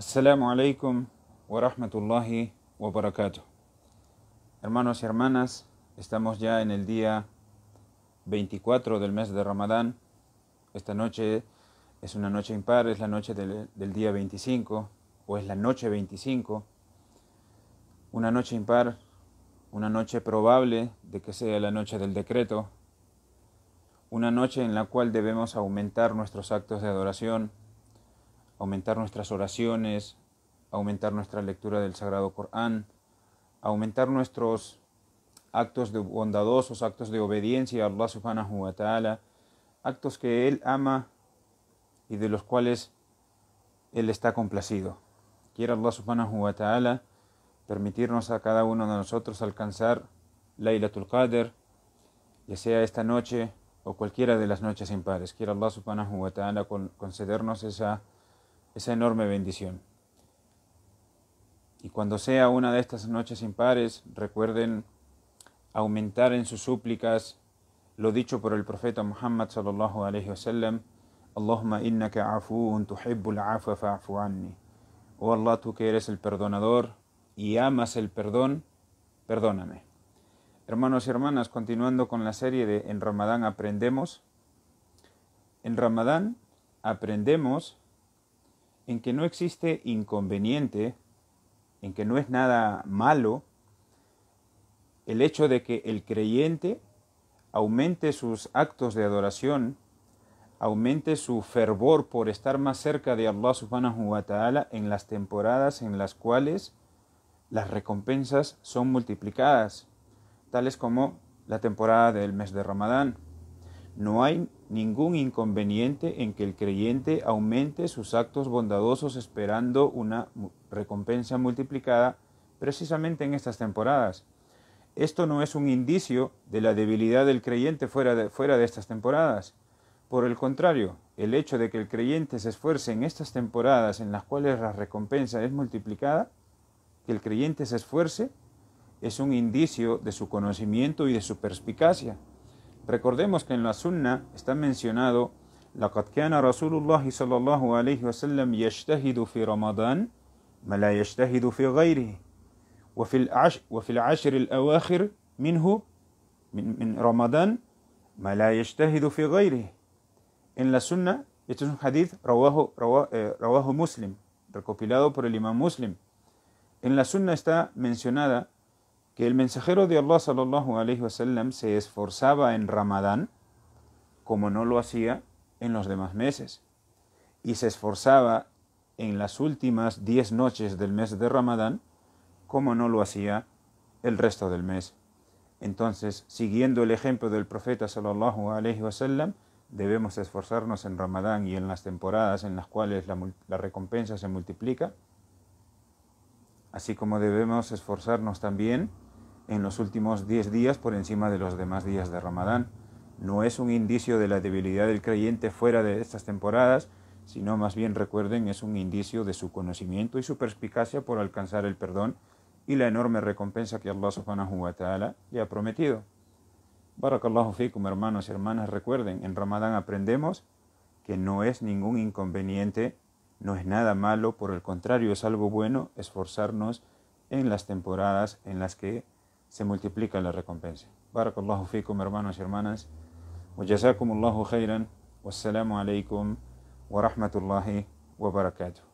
As-salamu alaikum wa rahmatullahi wa barakatuh. Hermanos y hermanas, estamos ya en el día 24 del mes de Ramadán. Esta noche es una noche impar, es la noche del, del día 25 o es la noche 25. Una noche impar, una noche probable de que sea la noche del decreto. Una noche en la cual debemos aumentar nuestros actos de adoración aumentar nuestras oraciones, aumentar nuestra lectura del Sagrado Corán, aumentar nuestros actos de bondadosos, actos de obediencia a Allah subhanahu wa ta'ala, actos que Él ama y de los cuales Él está complacido. Quiera Allah subhanahu wa ta'ala permitirnos a cada uno de nosotros alcanzar Laylatul Qadr, ya sea esta noche o cualquiera de las noches impares. Quiera Allah subhanahu wa ta'ala concedernos esa esa enorme bendición. Y cuando sea una de estas noches impares, recuerden aumentar en sus súplicas lo dicho por el profeta Muhammad sallallahu alaihi wasallam, Allahumma innaka afuun tuhibbul Oh Allah, tú que eres el perdonador y amas el perdón, perdóname. Hermanos y hermanas, continuando con la serie de En Ramadán aprendemos. En Ramadán aprendemos en que no existe inconveniente, en que no es nada malo el hecho de que el creyente aumente sus actos de adoración, aumente su fervor por estar más cerca de Allah subhanahu wa ta'ala en las temporadas en las cuales las recompensas son multiplicadas, tales como la temporada del mes de Ramadán, no hay ningún inconveniente en que el creyente aumente sus actos bondadosos esperando una recompensa multiplicada precisamente en estas temporadas. Esto no es un indicio de la debilidad del creyente fuera de, estas temporadas. Por el contrario, el hecho de que el creyente se esfuerce en estas temporadas en las cuales la recompensa es multiplicada, que el creyente se esfuerce, es un indicio de su conocimiento y de su perspicacia. Recordemos que en la Sunna está mencionado لقد كان رسول الله صلى الله عليه وسلم يجتهد في رمضان ما لا يجتهد في غيره وفي العشر, وفي العشر الأواخر منه من, من رمضان ما لا يجتهد في غيره en la sunna este es un hadith رواه, رواه, eh, رواه muslim recopilado por el imam muslim en la sunna está mencionada que el mensajero de Allah sallallahu wasallam se esforzaba en Ramadán como no lo hacía en los demás meses y se esforzaba en las últimas diez noches del mes de Ramadán como no lo hacía el resto del mes. Entonces, siguiendo el ejemplo del profeta sallallahu wasallam, debemos esforzarnos en Ramadán y en las temporadas en las cuales la recompensa se multiplica, así como debemos esforzarnos también en los últimos 10 días por encima de los demás días de Ramadán. No es un indicio de la debilidad del creyente fuera de estas temporadas, sino más bien recuerden es un indicio de su conocimiento y su perspicacia por alcanzar el perdón y la enorme recompensa que Allah subhanahu wa ta'ala le ha prometido. Barakallahu fikum hermanos y hermanas, recuerden, en Ramadán aprendemos que no es ningún inconveniente, no es nada malo, por el contrario es algo bueno esforzarnos en las temporadas en las que se multiplica la recompensa. Barakallahu fikum, hermanos y hermanas. Wajazakumullahu khairan. Wassalamu alaikum wa rahmatullahi wa barakatuh.